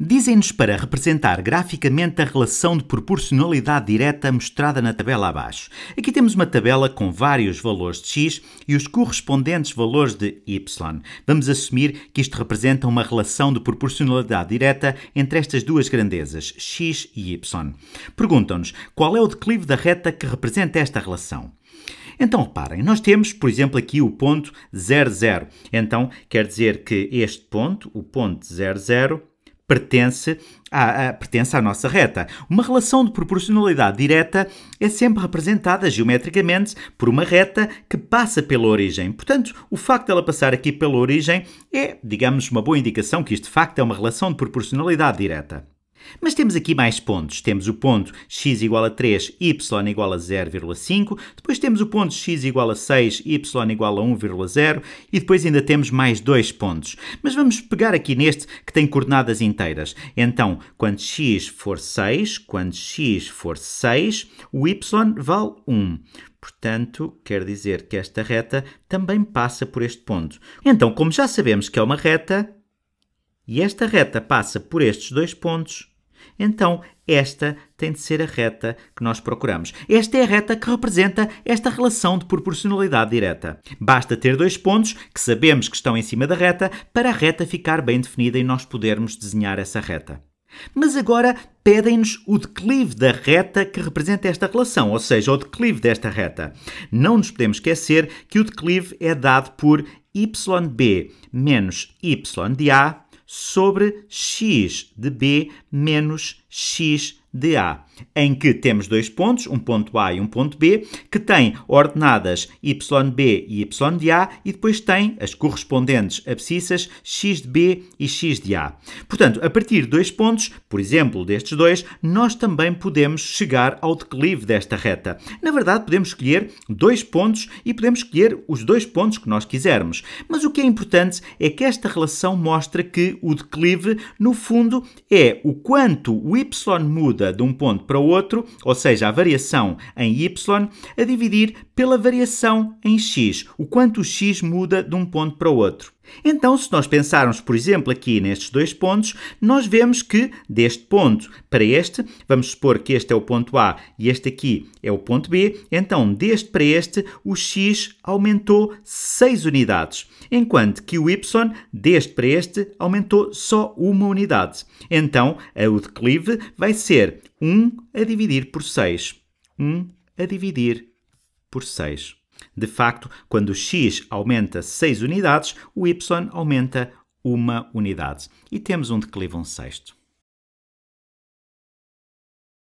dizem-nos para representar graficamente a relação de proporcionalidade direta mostrada na tabela abaixo. Aqui temos uma tabela com vários valores de x e os correspondentes valores de y. Vamos assumir que isto representa uma relação de proporcionalidade direta entre estas duas grandezas, x e y. Perguntam-nos qual é o declive da reta que representa esta relação. Então reparem, nós temos, por exemplo, aqui o ponto 00. Então quer dizer que este ponto, o ponto 00, pertence à, à, pertence à nossa reta. Uma relação de proporcionalidade direta é sempre representada geometricamente por uma reta que passa pela origem. Portanto, o facto dela passar aqui pela origem é, digamos, uma boa indicação que isto de facto é uma relação de proporcionalidade direta. Mas temos aqui mais pontos. Temos o ponto x igual a 3, y igual a 0,5. Depois temos o ponto x igual a 6, y igual a 1,0. E depois ainda temos mais dois pontos. Mas vamos pegar aqui neste que tem coordenadas inteiras. Então, quando x for 6, quando x for 6, o y vale 1. Portanto, quer dizer que esta reta também passa por este ponto. Então, como já sabemos que é uma reta, e esta reta passa por estes dois pontos, então, esta tem de ser a reta que nós procuramos. Esta é a reta que representa esta relação de proporcionalidade direta. Basta ter dois pontos que sabemos que estão em cima da reta para a reta ficar bem definida e nós podermos desenhar essa reta. Mas agora pedem-nos o declive da reta que representa esta relação, ou seja, o declive desta reta. Não nos podemos esquecer que o declive é dado por yb menos y de a sobre x de b menos x de A, em que temos dois pontos, um ponto A e um ponto B, que têm ordenadas YB e Y de A e depois têm as correspondentes abscissas X de B e X de A. Portanto, a partir de dois pontos, por exemplo, destes dois, nós também podemos chegar ao declive desta reta. Na verdade, podemos escolher dois pontos e podemos escolher os dois pontos que nós quisermos. Mas o que é importante é que esta relação mostra que o declive, no fundo, é o quanto o Y muda muda de um ponto para o outro, ou seja, a variação em y, a dividir pela variação em x, o quanto o x muda de um ponto para o outro. Então, se nós pensarmos, por exemplo, aqui nestes dois pontos, nós vemos que deste ponto para este, vamos supor que este é o ponto A e este aqui é o ponto B, então deste para este o x aumentou 6 unidades enquanto que o y, deste para este, aumentou só uma unidade. Então, o declive vai ser 1 a dividir por 6. 1 a dividir por 6. De facto, quando o x aumenta 6 unidades, o y aumenta 1 unidade. E temos um declive 1 sexto.